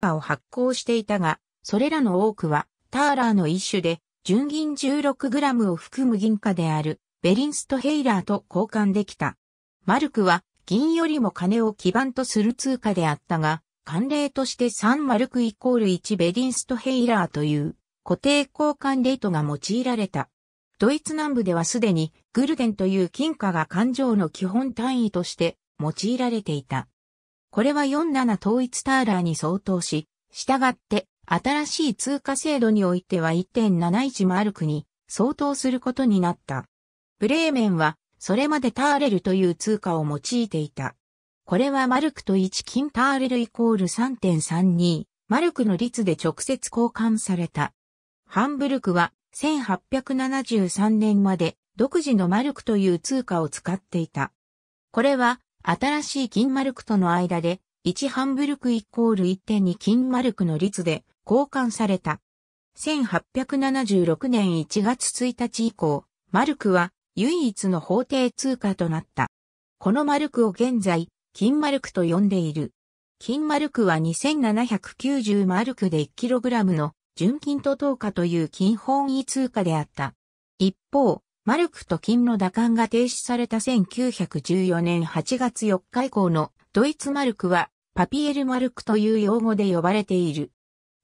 貨を発行していたが、それらの多くはターラーの一種で、純銀 16g を含む銀貨であるベリンストヘイラーと交換できた。マルクは銀よりも金を基盤とする通貨であったが、慣例として3マルクイコール1ベリンストヘイラーという固定交換レートが用いられた。ドイツ南部ではすでにグルデンという金貨が勘定の基本単位として用いられていた。これは47統一ターラーに相当し、従って、新しい通貨制度においては1.71マルクに相当することになった。ブレーメンは、それまでターレルという通貨を用いていた。これはマルクと1金ターレルイコール3.32、マルクの率で直接交換された。ハンブルクは1873年まで独自のマルクという通貨を使っていた。これは新しい金マルクとの間で、1ハンブルクイコール1.2金マルクの率で交換された。1876年1月1日以降、マルクは唯一の法定通貨となった。このマルクを現在、金マルクと呼んでいる。金マルクは2790マルクで 1kg の純金と等価という金本位通貨であった。一方、マルクと金の打艦が停止された1914年8月4日以降のドイツマルクはパピエルマルクという用語で呼ばれている。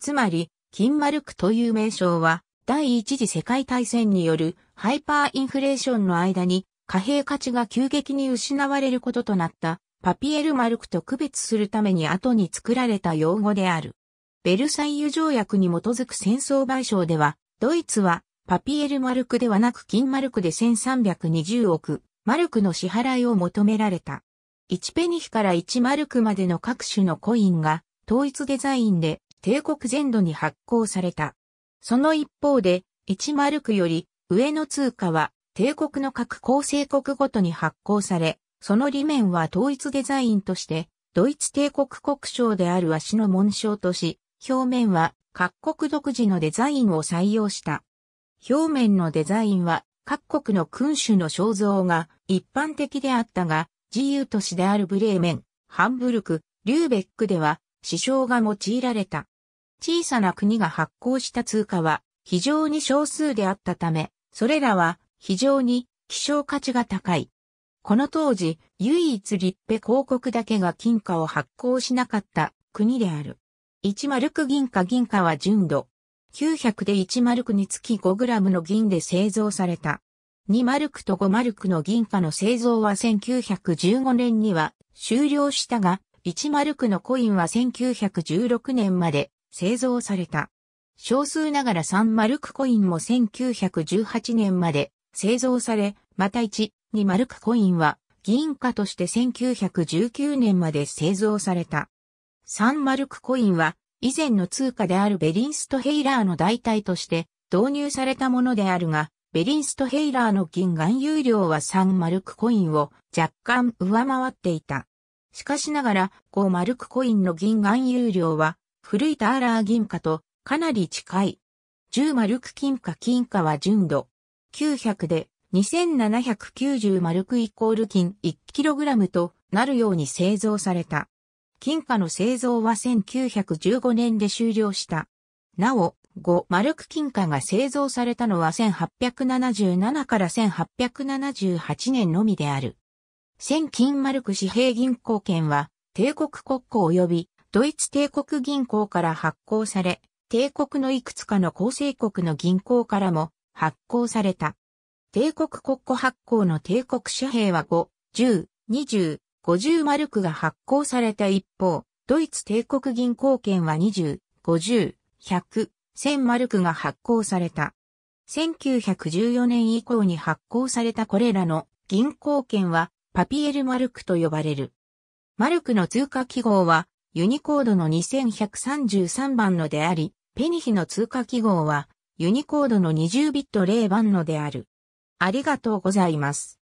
つまり、金ルクという名称は第一次世界大戦によるハイパーインフレーションの間に貨幣価値が急激に失われることとなったパピエルマルクと区別するために後に作られた用語である。ベルサイユ条約に基づく戦争賠償では、ドイツはパピエルマルクではなく金マルクで1320億、マルクの支払いを求められた。1ペニヒから1マルクまでの各種のコインが統一デザインで帝国全土に発行された。その一方で、1マルクより上の通貨は帝国の各構成国ごとに発行され、その裏面は統一デザインとして、ドイツ帝国国章である足の紋章とし、表面は各国独自のデザインを採用した。表面のデザインは各国の君主の肖像が一般的であったが、自由都市であるブレーメン、ハンブルク、リューベックでは、支障が用いられた。小さな国が発行した通貨は非常に少数であったため、それらは非常に希少価値が高い。この当時、唯一立派広告だけが金貨を発行しなかった国である。一丸ル銀貨銀貨は純度、900で1マルクにつき5グラムの銀で製造された。2マルクと5マルクの銀貨の製造は1915年には終了したが、1マルクのコインは1916年まで製造された。少数ながら3マルクコインも1918年まで製造され、また1、2マルクコインは銀貨として1919年まで製造された。3マルクコインは以前の通貨であるベリンストヘイラーの代替として導入されたものであるが、ベリンストヘイラーの銀含有量は3マルクコインを若干上回っていた。しかしながら5マルクコインの銀含有量は古いターラー銀貨とかなり近い。10マルク金貨金貨は純度900で2790マルクイコール金 1kg となるように製造された。金貨の製造は1915年で終了した。なお、5マルク金貨が製造されたのは1877から1878年のみである。1000金マルク紙幣銀行券は帝国国庫及びドイツ帝国銀行から発行され、帝国のいくつかの構成国の銀行からも発行された。帝国国庫発行の帝国紙幣は5、10、20、50マルクが発行された一方、ドイツ帝国銀行券は20、50、100、1000マルクが発行された。1914年以降に発行されたこれらの銀行券はパピエルマルクと呼ばれる。マルクの通貨記号はユニコードの2133番のであり、ペニヒの通貨記号はユニコードの20ビット0番のである。ありがとうございます。